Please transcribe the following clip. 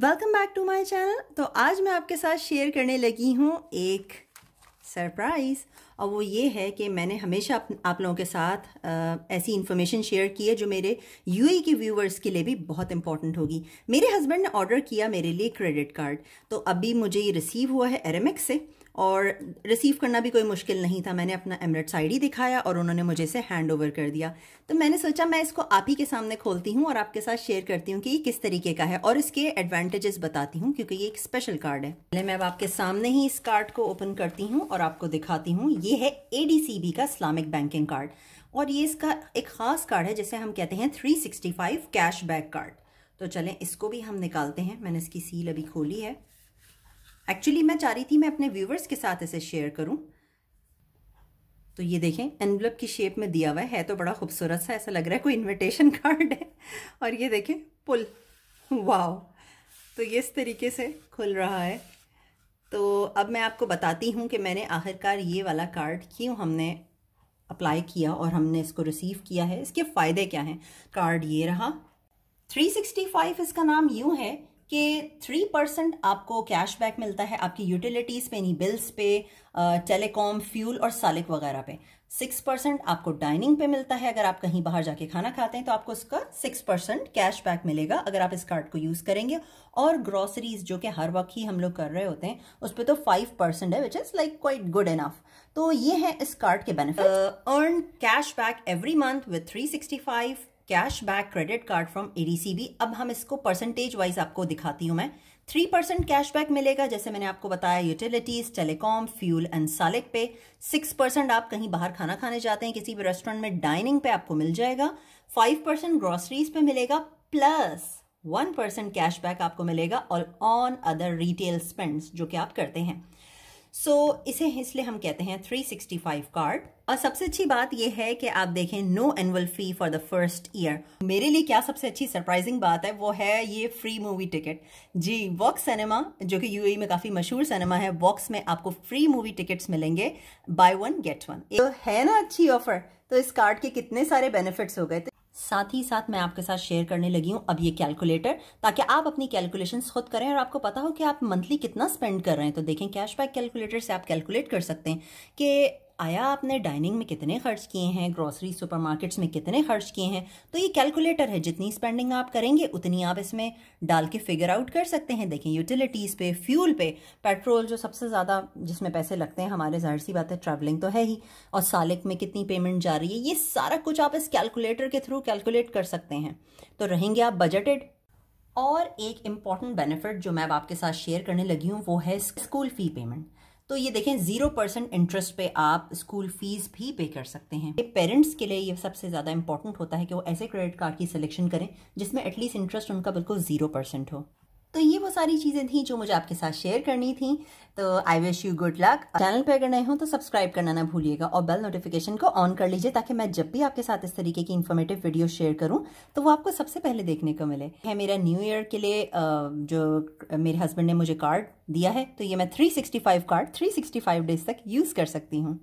welcome back to my channel तो आज मैं आपके साथ शेयर करने लगी हूँ एक सरप्राइज़ और वो ये है कि मैंने हमेशा आप, आप लोगों के साथ आ, ऐसी इन्फॉर्मेशन शेयर की है जो मेरे यूएई के व्यूवर्स के लिए भी बहुत इंपॉर्टेंट होगी मेरे हस्बैंड ने ऑर्डर किया मेरे लिए क्रेडिट कार्ड तो अभी मुझे ये रिसीव हुआ है एरमेक्स से और रिसीव करना भी कोई मुश्किल नहीं था मैंने अपना एमरेट्स आईडी दिखाया और उन्होंने मुझे इसे हैंड ओवर कर दिया तो मैंने सोचा मैं इसको आप ही के सामने खोलती हूँ और आपके साथ शेयर करती हूँ कि ये किस तरीके का है और इसके एडवांटेजेस बताती हूँ क्योंकि ये एक स्पेशल कार्ड है पहले मैं अब आपके सामने ही इस कार्ड को ओपन करती हूँ और आपको दिखाती हूँ ये है ए का इस्लामिक बैंकिंग कार्ड और ये इसका एक ख़ास कार्ड है जिसे हम कहते हैं थ्री सिक्सटी कार्ड तो चलें इसको भी हम निकालते हैं मैंने इसकी सील अभी खोली है एक्चुअली मैं चाह रही थी मैं अपने व्यूवर्स के साथ इसे शेयर करूं तो ये देखें एनवलप की शेप में दिया हुआ है तो बड़ा खूबसूरत सा ऐसा लग रहा है कोई इनविटेशन कार्ड है और ये देखें पुल वाओ तो ये इस तरीके से खुल रहा है तो अब मैं आपको बताती हूँ कि मैंने आखिरकार ये वाला कार्ड क्यों हमने अप्लाई किया और हमने इसको रिसीव किया है इसके फ़ायदे क्या हैं कार्ड ये रहा 365 इसका नाम यूँ है कि थ्री परसेंट आपको कैशबैक मिलता है आपकी यूटिलिटीज़ पे यानी बिल्स पे टेलीकॉम फ्यूल और सालिक वगैरह पे सिक्स परसेंट आपको डाइनिंग पे मिलता है अगर आप कहीं बाहर जाके खाना खाते हैं तो आपको उसका सिक्स परसेंट बैक मिलेगा अगर आप इस कार्ड को यूज़ करेंगे और ग्रॉसरीज जो कि हर वक्त ही हम लोग कर रहे होते हैं उस पर तो फाइव परसेंट है which is like quite good enough तो ये है इस कार्ड के benefit earn cash back every month with three sixty five cash back credit card from ADCB अब हम इसको परसेंटेज वाइज आपको दिखाती हूँ मैं थ्री परसेंट कैश बैक मिलेगा जैसे मैंने आपको बताया utilities telecom fuel and Salik पे सिक्स परसेंट आप कहीं बाहर खाना खाने जाते हैं किसी भी रेस्टोरेंट में डाइनिंग पे आपको मिल जाएगा फाइव परसेंट ग्रॉसरीज पे मिलेगा plus one percent cash back आपको मिलेगा और ऑन अदर रिटेल स्पेंड्स जो कि आप करते हैं सो so, इसे इसलिए हम कहते हैं 365 कार्ड और सबसे अच्छी बात यह है कि आप देखें no annual fee for the first year मेरे लिए क्या सबसे अच्छी सरप्राइजिंग बात है वो है ये फ्री मूवी टिकट जी वॉक्स सिनेमा जो कि यूएई e में काफ़ी मशहूर सिनेमा है वॉक्स में आपको फ्री मूवी टिकट्स मिलेंगे बाय वन गेट वन तो है ना अच्छी ऑफर तो इस कार्ड के कितने सारे बेनिफिट्स हो गए थे तो साथ ही साथ मैं आपके साथ शेयर करने लगी हूँ अब ये कैलकुलेटर ताकि आप अपनी कैलकुलेशंस खुद करें और आपको पता हो कि आप मंथली कितना स्पेंड कर रहे हैं तो देखें कैशबैक कैलकुलेटर से आप कैलकुलेट कर सकते हैं कि आया आपने डाइनिंग में कितने खर्च किए हैं ग्रॉसरी सुपरमार्केट्स में कितने खर्च किए हैं तो ये कैलकुलेटर है जितनी स्पेंडिंग आप करेंगे उतनी आप इसमें डाल के फिगर आउट कर सकते हैं देखें यूटिलिटीज़ पे फ्यूल पे पेट्रोल जो सबसे ज़्यादा जिसमें पैसे लगते हैं हमारे जाहिर सी बात है ट्रैवलिंग तो है ही और सालिक में कितनी पेमेंट जा रही है ये सारा कुछ आप इस कैलकुलेटर के थ्रू कैलकुलेट कर सकते हैं तो रहेंगे आप बजटेड और एक इम्पॉर्टेंट बेनिफिट जो मैं आपके साथ शेयर करने लगी हूँ वो है स्कूल फ़ी पेमेंट तो ये देखें ज़ीरो परसेंट इंटरेस्ट पे आप स्कूल फीस भी पे कर सकते हैं पेरेंट्स के लिए ये सबसे ज़्यादा इंपॉर्टेंट होता है कि वो ऐसे क्रेडिट कार्ड की सिलेक्शन करें जिसमें एटलीस्ट इंटरेस्ट उनका बिल्कुल ज़ीरो परसेंट हो तो ये वो सारी चीज़ें थी जो मुझे आपके साथ शेयर करनी थी तो I wish you good luck channel पर अगर नए हो तो सब्सक्राइब करना ना भूलिएगा और बेल नोटिफिकेशन को ऑन कर लीजिए ताकि मैं जब भी आपके साथ इस तरीके की इन्फॉर्मेटिव वीडियो शेयर करूँ तो वो आपको सबसे पहले देखने को मिले है मेरा न्यू ईयर के लिए जो मेरे हस्बैंड ने मुझे कार्ड दिया है तो ये मैं 365 कार्ड 365 डेज तक यूज़ कर सकती हूँ